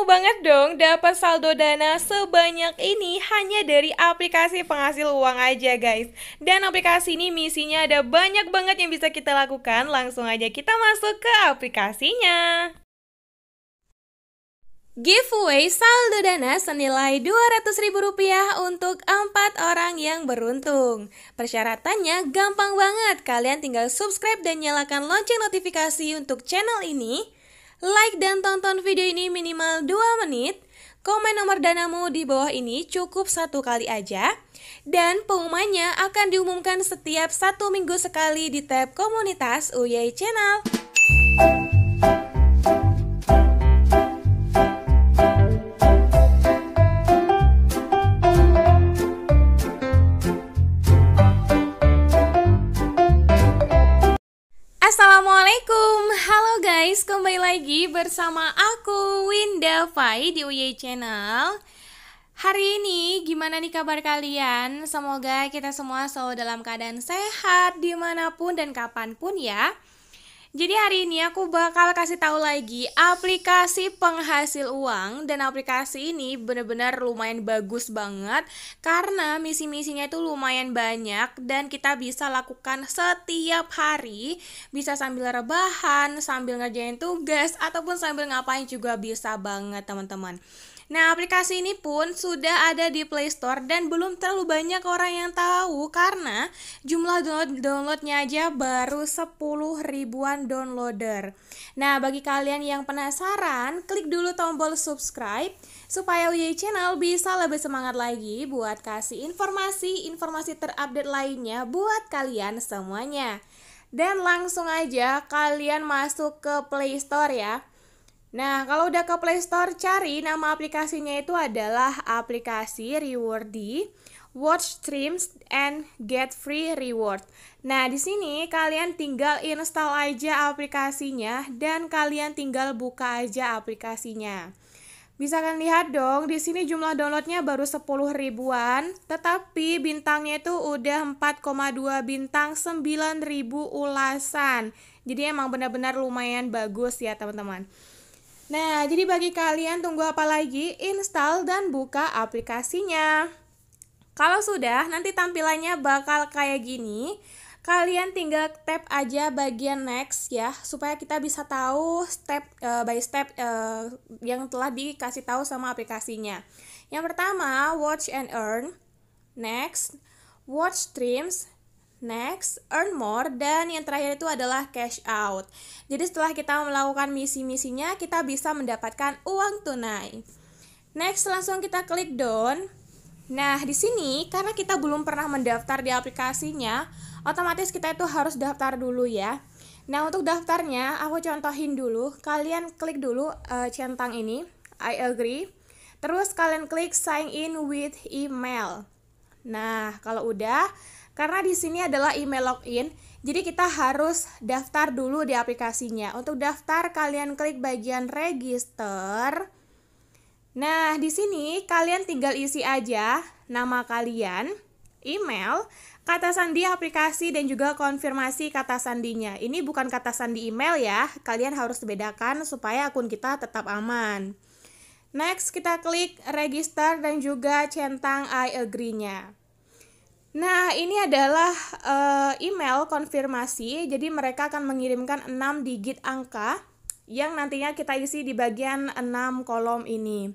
mau banget dong dapat saldo dana sebanyak ini hanya dari aplikasi penghasil uang aja guys. Dan aplikasi ini misinya ada banyak banget yang bisa kita lakukan. Langsung aja kita masuk ke aplikasinya. Giveaway saldo dana senilai Rp200.000 untuk 4 orang yang beruntung. Persyaratannya gampang banget, kalian tinggal subscribe dan nyalakan lonceng notifikasi untuk channel ini Like dan tonton video ini minimal 2 menit. Komen nomor danamu di bawah ini cukup satu kali aja. Dan pengumumannya akan diumumkan setiap satu minggu sekali di tab komunitas UY Channel. lagi bersama aku Winda Fai di UY Channel Hari ini gimana nih kabar kalian? Semoga kita semua selalu dalam keadaan sehat dimanapun dan kapanpun ya jadi hari ini aku bakal kasih tahu lagi aplikasi penghasil uang dan aplikasi ini benar-benar lumayan bagus banget karena misi-misinya itu lumayan banyak dan kita bisa lakukan setiap hari, bisa sambil rebahan, sambil ngerjain tugas ataupun sambil ngapain juga bisa banget teman-teman. Nah, aplikasi ini pun sudah ada di Play Store dan belum terlalu banyak orang yang tahu karena jumlah download downloadnya aja baru 10 ribuan downloader. Nah, bagi kalian yang penasaran, klik dulu tombol subscribe supaya UY Channel bisa lebih semangat lagi buat kasih informasi-informasi terupdate lainnya buat kalian semuanya. Dan langsung aja kalian masuk ke Play Store ya. Nah, kalau udah ke Play Store, cari nama aplikasinya itu adalah aplikasi Rewardy, Watch Streams and Get Free Reward. Nah, di sini kalian tinggal install aja aplikasinya dan kalian tinggal buka aja aplikasinya. Bisa kalian lihat dong, di sini jumlah downloadnya baru 10 ribuan, tetapi bintangnya itu udah 4,2 bintang 9.000 ulasan. Jadi emang benar-benar lumayan bagus ya teman-teman. Nah, jadi bagi kalian tunggu apa lagi? Install dan buka aplikasinya. Kalau sudah, nanti tampilannya bakal kayak gini. Kalian tinggal tap aja bagian next ya, supaya kita bisa tahu step uh, by step uh, yang telah dikasih tahu sama aplikasinya. Yang pertama, watch and earn. Next, watch streams. Next, earn more dan yang terakhir itu adalah cash out. Jadi setelah kita melakukan misi-misinya, kita bisa mendapatkan uang tunai. Next, langsung kita klik down. Nah, di sini karena kita belum pernah mendaftar di aplikasinya, otomatis kita itu harus daftar dulu ya. Nah, untuk daftarnya aku contohin dulu. Kalian klik dulu uh, centang ini, I agree. Terus kalian klik sign in with email. Nah, kalau udah karena di sini adalah email login, jadi kita harus daftar dulu di aplikasinya. Untuk daftar kalian klik bagian register. Nah, di sini kalian tinggal isi aja nama kalian, email, kata sandi aplikasi dan juga konfirmasi kata sandinya. Ini bukan kata sandi email ya, kalian harus bedakan supaya akun kita tetap aman. Next, kita klik register dan juga centang I agree-nya. Nah, ini adalah uh, email konfirmasi. Jadi mereka akan mengirimkan 6 digit angka yang nantinya kita isi di bagian 6 kolom ini.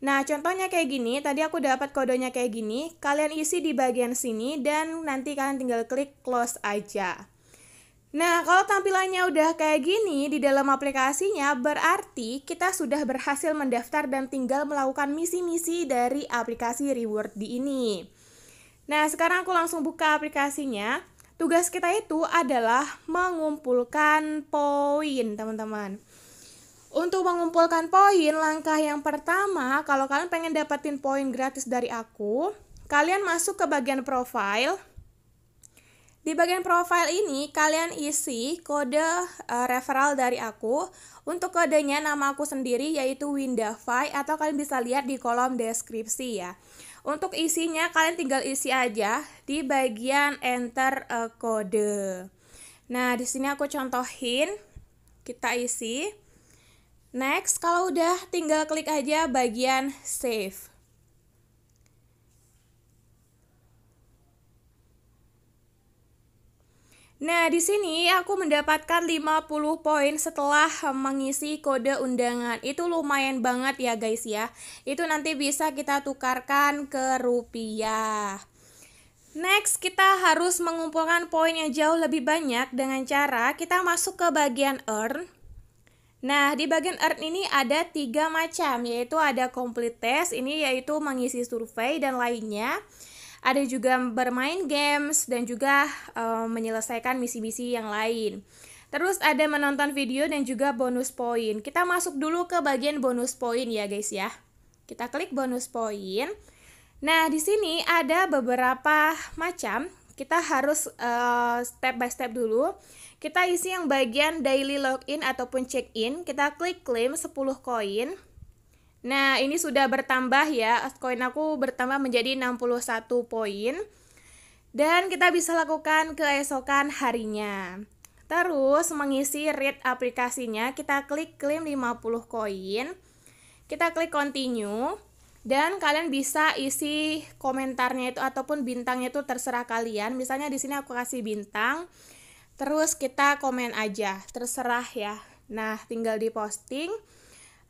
Nah, contohnya kayak gini. Tadi aku dapat kodenya kayak gini. Kalian isi di bagian sini dan nanti kalian tinggal klik close aja. Nah, kalau tampilannya udah kayak gini di dalam aplikasinya, berarti kita sudah berhasil mendaftar dan tinggal melakukan misi-misi dari aplikasi Reward di ini. Nah, sekarang aku langsung buka aplikasinya. Tugas kita itu adalah mengumpulkan poin, teman-teman. Untuk mengumpulkan poin, langkah yang pertama, kalau kalian pengen dapetin poin gratis dari aku, kalian masuk ke bagian profile. Di bagian profile ini, kalian isi kode uh, referral dari aku. Untuk kodenya nama aku sendiri yaitu Windafy atau kalian bisa lihat di kolom deskripsi ya. Untuk isinya kalian tinggal isi aja di bagian enter uh, kode. Nah, di sini aku contohin kita isi. Next, kalau udah tinggal klik aja bagian save. Nah, di sini aku mendapatkan 50 poin setelah mengisi kode undangan. Itu lumayan banget ya guys ya. Itu nanti bisa kita tukarkan ke rupiah. Next, kita harus mengumpulkan poin yang jauh lebih banyak dengan cara kita masuk ke bagian earn. Nah, di bagian earn ini ada tiga macam, yaitu ada complete test, ini yaitu mengisi survei dan lainnya ada juga bermain games dan juga uh, menyelesaikan misi-misi yang lain. Terus ada menonton video dan juga bonus poin. Kita masuk dulu ke bagian bonus poin ya guys ya. Kita klik bonus poin. Nah, di sini ada beberapa macam. Kita harus uh, step by step dulu. Kita isi yang bagian daily login ataupun check-in. Kita klik claim 10 koin. Nah, ini sudah bertambah ya. Koin aku bertambah menjadi 61 poin. Dan kita bisa lakukan keesokan harinya. Terus mengisi read aplikasinya, kita klik klaim 50 koin. Kita klik continue dan kalian bisa isi komentarnya itu ataupun bintangnya itu terserah kalian. Misalnya di sini aku kasih bintang. Terus kita komen aja, terserah ya. Nah, tinggal diposting. posting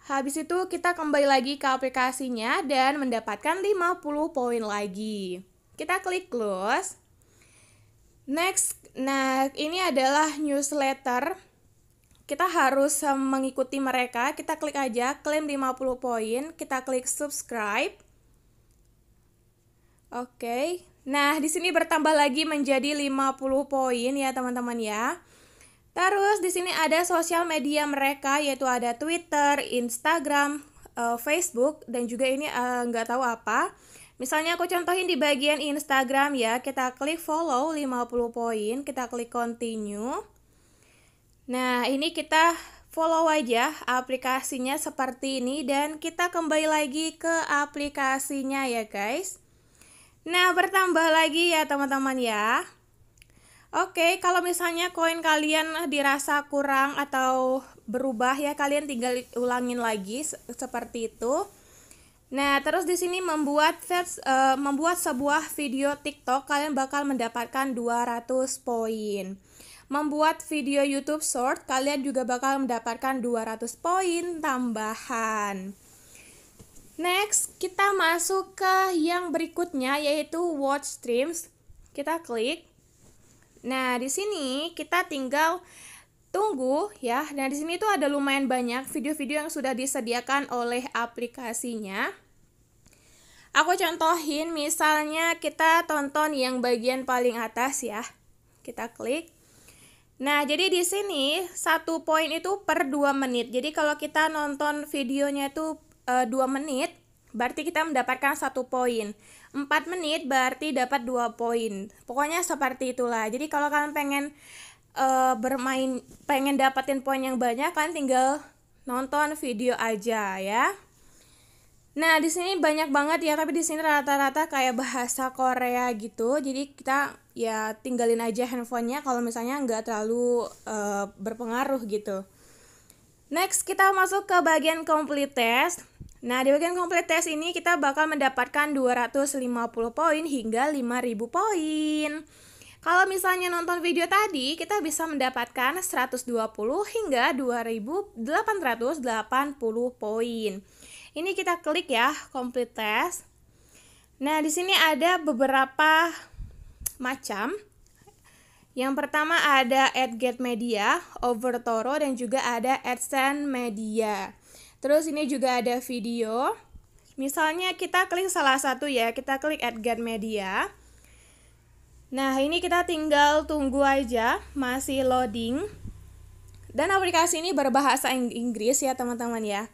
Habis itu kita kembali lagi ke aplikasinya dan mendapatkan 50 poin lagi. Kita klik close. Next, nah ini adalah newsletter. Kita harus mengikuti mereka. Kita klik aja klaim 50 poin, kita klik subscribe. Oke. Nah, di sini bertambah lagi menjadi 50 poin ya, teman-teman ya. Terus di sini ada sosial media mereka yaitu ada Twitter, Instagram, uh, Facebook dan juga ini eh, nggak uh, tahu apa. Misalnya aku contohin di bagian Instagram ya, kita klik follow 50 poin, kita klik continue. Nah, ini kita follow aja aplikasinya seperti ini dan kita kembali lagi ke aplikasinya ya guys. Nah, bertambah lagi ya teman-teman ya. Oke, okay, kalau misalnya koin kalian dirasa kurang atau berubah ya kalian tinggal ulangin lagi seperti itu. Nah, terus di sini membuat vers, uh, membuat sebuah video TikTok kalian bakal mendapatkan 200 poin. Membuat video YouTube short kalian juga bakal mendapatkan 200 poin tambahan. Next, kita masuk ke yang berikutnya yaitu watch streams. Kita klik Nah, di sini kita tinggal tunggu ya. Nah, di sini tuh ada lumayan banyak video-video yang sudah disediakan oleh aplikasinya. Aku contohin misalnya kita tonton yang bagian paling atas ya. Kita klik. Nah, jadi di sini satu poin itu per 2 menit. Jadi kalau kita nonton videonya itu e, eh, 2 menit, berarti kita mendapatkan satu poin. 4 menit berarti dapat 2 poin. Pokoknya seperti itulah. Jadi kalau kalian pengen uh, bermain pengen dapatin poin yang banyak, kalian tinggal nonton video aja ya. Nah, di sini banyak banget ya, tapi di sini rata-rata kayak bahasa Korea gitu. Jadi kita ya tinggalin aja handphonenya kalau misalnya nggak terlalu uh, berpengaruh gitu. Next, kita masuk ke bagian complete test. Nah, di bagian komplit tes ini kita bakal mendapatkan 250 poin hingga 5000 poin. Kalau misalnya nonton video tadi, kita bisa mendapatkan 120 hingga 2880 poin. Ini kita klik ya, komplit tes. Nah, di sini ada beberapa macam. Yang pertama ada AdGet Media, Overtoro, dan juga ada AdSense Media. Terus ini juga ada video. Misalnya kita klik salah satu ya, kita klik Add Adgan Media. Nah, ini kita tinggal tunggu aja, masih loading. Dan aplikasi ini berbahasa Inggris ya, teman-teman ya.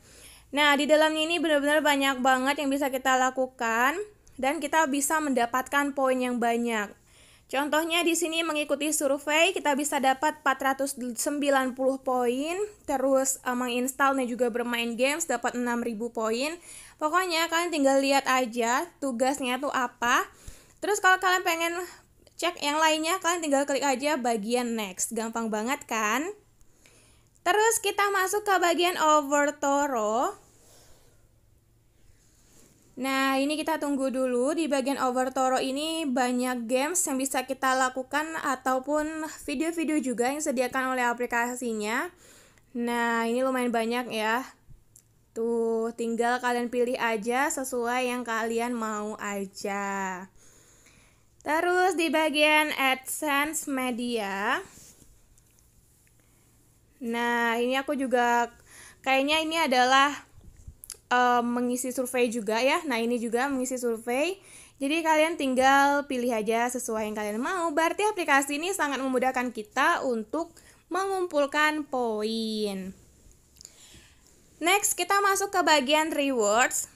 Nah, di dalamnya ini benar-benar banyak banget yang bisa kita lakukan dan kita bisa mendapatkan poin yang banyak. Contohnya di sini mengikuti survei kita bisa dapat 490 poin, terus uh, menginstal juga bermain games dapat 6000 poin. Pokoknya kalian tinggal lihat aja tugasnya tuh apa. Terus kalau kalian pengen cek yang lainnya kalian tinggal klik aja bagian next. Gampang banget kan? Terus kita masuk ke bagian over Toro. Nah, ini kita tunggu dulu. Di bagian over Overtoro ini banyak games yang bisa kita lakukan ataupun video-video juga yang disediakan oleh aplikasinya. Nah, ini lumayan banyak ya. Tuh, tinggal kalian pilih aja sesuai yang kalian mau aja. Terus di bagian AdSense Media. Nah, ini aku juga kayaknya ini adalah um, mengisi survei juga ya. Nah, ini juga mengisi survei. Jadi kalian tinggal pilih aja sesuai yang kalian mau. Berarti aplikasi ini sangat memudahkan kita untuk mengumpulkan poin. Next, kita masuk ke bagian rewards.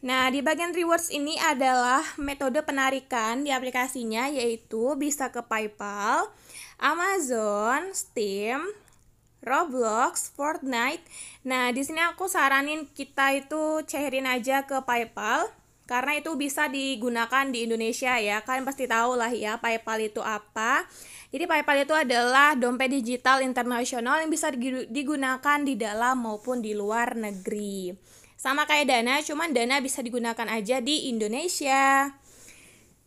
Nah, di bagian rewards ini adalah metode penarikan di aplikasinya yaitu bisa ke PayPal, Amazon, Steam, Roblox, Fortnite. Nah, di sini aku saranin kita itu cairin aja ke PayPal karena itu bisa digunakan di Indonesia ya. Kalian pasti tahu lah ya PayPal itu apa. Jadi PayPal itu adalah dompet digital internasional yang bisa digunakan di dalam maupun di luar negeri. Sama kayak Dana, cuman Dana bisa digunakan aja di Indonesia.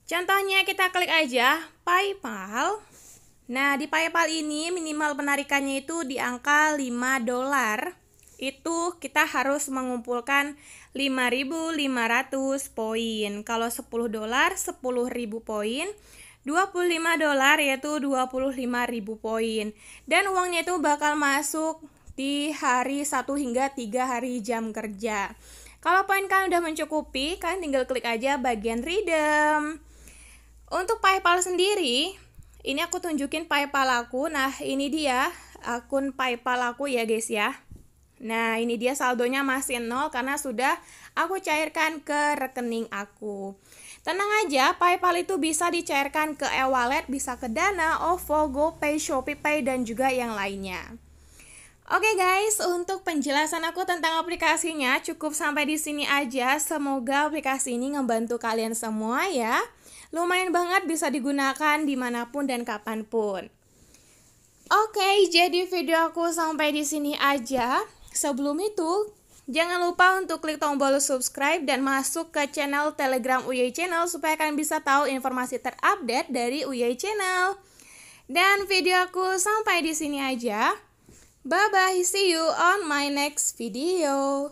Contohnya kita klik aja PayPal. Nah, di PayPal ini minimal penarikannya itu di angka 5 dolar. Itu kita harus mengumpulkan 5.500 poin. Kalau 10 dolar 10.000 poin, 25 dolar yaitu 25.000 poin. Dan uangnya itu bakal masuk di hari 1 hingga 3 hari jam kerja. Kalau poin kalian udah mencukupi, kalian tinggal klik aja bagian redeem. Untuk PayPal sendiri, ini aku tunjukin paypal aku nah ini dia akun paypal aku ya guys ya Nah, ini dia saldonya masih nol karena sudah aku cairkan ke rekening aku. Tenang aja, PayPal itu bisa dicairkan ke e-wallet, bisa ke Dana, OVO, GoPay, ShopeePay, dan juga yang lainnya. Oke guys, untuk penjelasan aku tentang aplikasinya cukup sampai di sini aja. Semoga aplikasi ini membantu kalian semua ya lumayan banget bisa digunakan dimanapun dan kapanpun. Oke, jadi video aku sampai di sini aja. Sebelum itu, jangan lupa untuk klik tombol subscribe dan masuk ke channel Telegram UY Channel supaya kalian bisa tahu informasi terupdate dari UY Channel. Dan video aku sampai di sini aja. Bye-bye, see you on my next video.